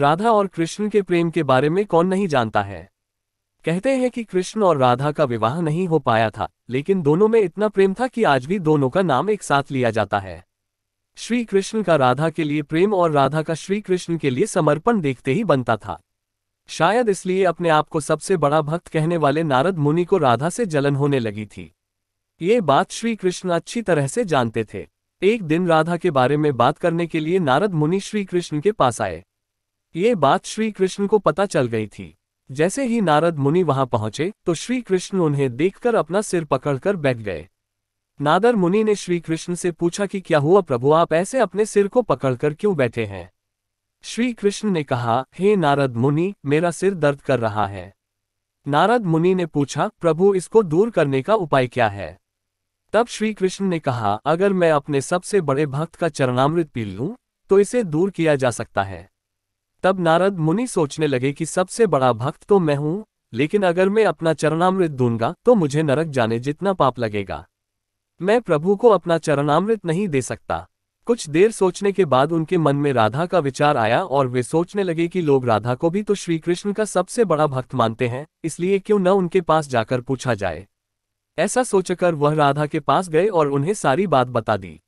राधा और कृष्ण के प्रेम के बारे में कौन नहीं जानता है कहते हैं कि कृष्ण और राधा का विवाह नहीं हो पाया था लेकिन दोनों में इतना प्रेम था कि आज भी दोनों का नाम एक साथ लिया जाता है श्री कृष्ण का राधा के लिए प्रेम और राधा का श्री कृष्ण के लिए समर्पण देखते ही बनता था शायद इसलिए अपने आप को सबसे बड़ा भक्त कहने वाले नारद मुनि को राधा से जलन होने लगी थी ये बात श्री कृष्ण अच्छी तरह से जानते थे एक दिन राधा के बारे में बात करने के लिए नारद मुनि श्री कृष्ण के पास आए ये बात श्री कृष्ण को पता चल गई थी जैसे ही नारद मुनि वहां पहुंचे तो श्री कृष्ण उन्हें देखकर अपना सिर पकड़कर बैठ गए नादर मुनि ने श्री कृष्ण से पूछा कि क्या हुआ प्रभु आप ऐसे अपने सिर को पकड़कर क्यों बैठे हैं श्री कृष्ण ने कहा हे नारद मुनि मेरा सिर दर्द कर रहा है नारद मुनि ने पूछा प्रभु इसको दूर करने का उपाय क्या है तब श्री कृष्ण ने कहा अगर मैं अपने सबसे बड़े भक्त का चरणामृत पी लूं तो इसे दूर किया जा सकता है तब नारद मुनि सोचने लगे कि सबसे बड़ा भक्त तो मैं हूं लेकिन अगर मैं अपना चरणामृत दूंगा तो मुझे नरक जाने जितना पाप लगेगा मैं प्रभु को अपना चरणामृत नहीं दे सकता कुछ देर सोचने के बाद उनके मन में राधा का विचार आया और वे सोचने लगे कि लोग राधा को भी तो श्री कृष्ण का सबसे बड़ा भक्त मानते हैं इसलिए क्यों न उनके पास जाकर पूछा जाए ऐसा सोचकर वह राधा के पास गए और उन्हें सारी बात बता दी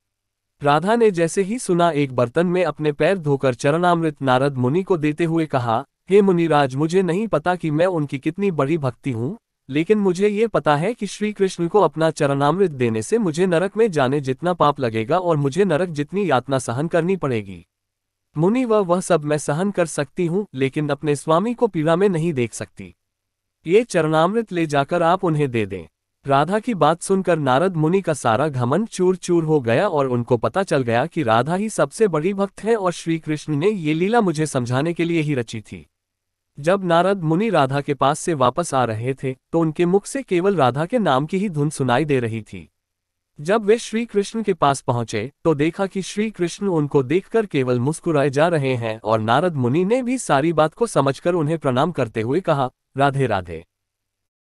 राधा ने जैसे ही सुना एक बर्तन में अपने पैर धोकर चरणामृत नारद मुनि को देते हुए कहा हे मुनिराज मुझे नहीं पता कि मैं उनकी कितनी बड़ी भक्ति हूँ लेकिन मुझे ये पता है कि श्री कृष्ण को अपना चरणामृत देने से मुझे नरक में जाने जितना पाप लगेगा और मुझे नरक जितनी यातना सहन करनी पड़ेगी मुनि व वह सब मैं सहन कर सकती हूँ लेकिन अपने स्वामी को पीड़ा में नहीं देख सकती ये चरणामृत ले जाकर आप उन्हें दे दें राधा की बात सुनकर नारद मुनि का सारा घमन चूर चूर हो गया और उनको पता चल गया कि राधा ही सबसे बड़ी भक्त है और श्री कृष्ण ने ये लीला मुझे समझाने के लिए ही रची थी जब नारद मुनि राधा के पास से वापस आ रहे थे तो उनके मुख से केवल राधा के नाम की ही धुन सुनाई दे रही थी जब वे श्री कृष्ण के पास पहुंचे तो देखा कि श्री कृष्ण उनको देखकर केवल मुस्कुराए जा रहे हैं और नारद मुनि ने भी सारी बात को समझकर उन्हें प्रणाम करते हुए कहा राधे राधे